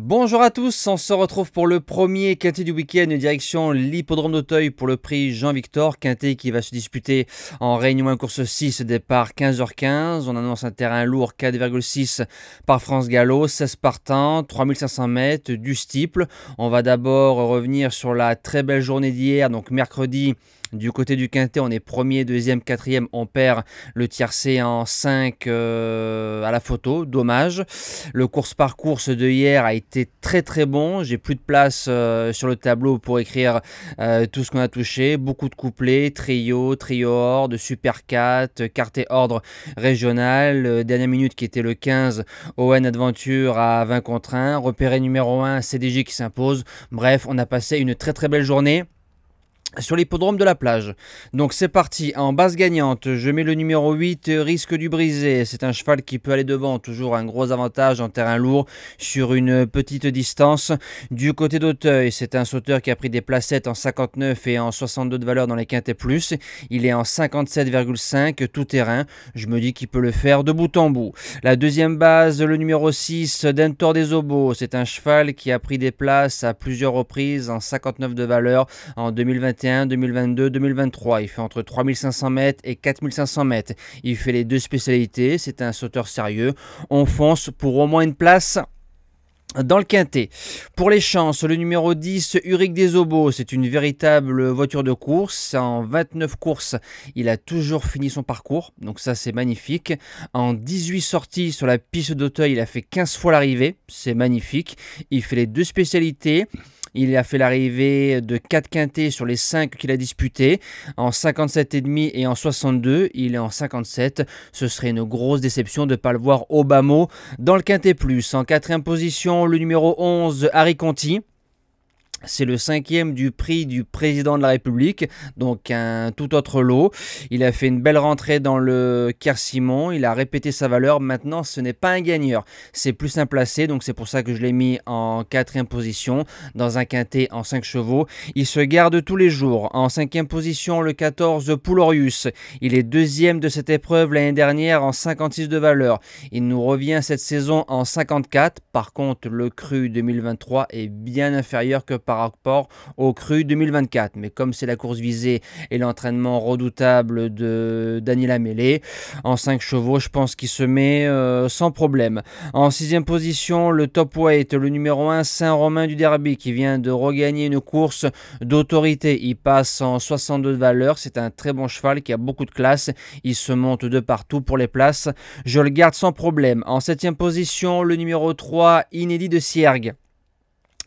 Bonjour à tous, on se retrouve pour le premier quintet du week-end direction l'hippodrome d'Auteuil pour le prix Jean-Victor, quintet qui va se disputer en réunion 1 course 6 départ 15h15. On annonce un terrain lourd 4,6 par France Gallo, 16 partants, 3500 mètres du steeple. On va d'abord revenir sur la très belle journée d'hier, donc mercredi du côté du quintet, on est premier, deuxième, quatrième, on perd le tiercé en 5 euh, à la photo, dommage. Le course par course de hier a été très très bon, j'ai plus de place euh, sur le tableau pour écrire euh, tout ce qu'on a touché, beaucoup de couplets, trio, trio de super 4, et ordre régional, dernière minute qui était le 15, Owen Adventure à 20 contre 1, repéré numéro 1, CDG qui s'impose. Bref, on a passé une très très belle journée sur l'hippodrome de la plage. Donc c'est parti, en base gagnante, je mets le numéro 8, risque du brisé. C'est un cheval qui peut aller devant, toujours un gros avantage en terrain lourd sur une petite distance. Du côté d'Auteuil, c'est un sauteur qui a pris des placettes en 59 et en 62 de valeur dans les et plus. Il est en 57,5 tout terrain. Je me dis qu'il peut le faire de bout en bout. La deuxième base, le numéro 6, Dentor des Obos. C'est un cheval qui a pris des places à plusieurs reprises en 59 de valeur en 2021 2021, 2022, 2023. Il fait entre 3500 mètres et 4500 mètres. Il fait les deux spécialités. C'est un sauteur sérieux. On fonce pour au moins une place dans le quintet. Pour les chances, le numéro 10, Uric Desobos, c'est une véritable voiture de course. En 29 courses, il a toujours fini son parcours, donc ça c'est magnifique. En 18 sorties sur la piste d'Auteuil, il a fait 15 fois l'arrivée, c'est magnifique. Il fait les deux spécialités. Il a fait l'arrivée de 4 quintés sur les 5 qu'il a disputés, en 57,5 et en 62. Il est en 57. Ce serait une grosse déception de ne pas le voir au dans le quintet plus. En quatrième position, le numéro 11, Harry Conti. C'est le cinquième du prix du président de la République, donc un tout autre lot. Il a fait une belle rentrée dans le Kersimon, il a répété sa valeur. Maintenant, ce n'est pas un gagneur, c'est plus un placé, donc c'est pour ça que je l'ai mis en quatrième position, dans un quintet en 5 chevaux. Il se garde tous les jours. En cinquième position, le 14 Poulorius. Il est deuxième de cette épreuve l'année dernière en 56 de valeur. Il nous revient cette saison en 54. Par contre, le cru 2023 est bien inférieur que par rapport au cru 2024. Mais comme c'est la course visée et l'entraînement redoutable de Daniel Amélé, en 5 chevaux, je pense qu'il se met euh, sans problème. En sixième position, le top weight, le numéro 1, Saint-Romain du Derby, qui vient de regagner une course d'autorité. Il passe en 62 valeurs. valeur. C'est un très bon cheval qui a beaucoup de classe. Il se monte de partout pour les places. Je le garde sans problème. En septième position, le numéro 3, inédit de Siergue.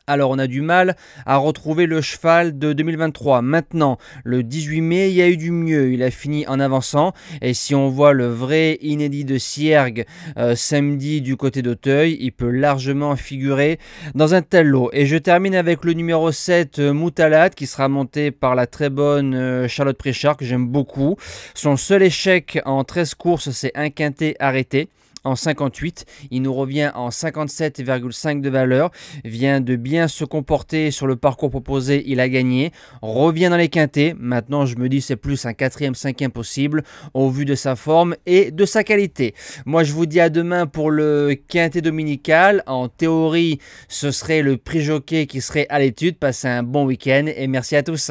Alors on a du mal à retrouver le cheval de 2023. Maintenant, le 18 mai, il y a eu du mieux. Il a fini en avançant. Et si on voit le vrai inédit de Siergue euh, samedi du côté d'Auteuil, il peut largement figurer dans un tel lot. Et je termine avec le numéro 7, euh, Moutalat, qui sera monté par la très bonne euh, Charlotte Préchard, que j'aime beaucoup. Son seul échec en 13 courses, c'est un quintet arrêté en 58. Il nous revient en 57,5 de valeur. Vient de bien se comporter sur le parcours proposé. Il a gagné. Revient dans les quintés. Maintenant, je me dis, c'est plus un quatrième, cinquième possible au vu de sa forme et de sa qualité. Moi, je vous dis à demain pour le quintet dominical. En théorie, ce serait le prix jockey qui serait à l'étude. Passez un bon week-end et merci à tous.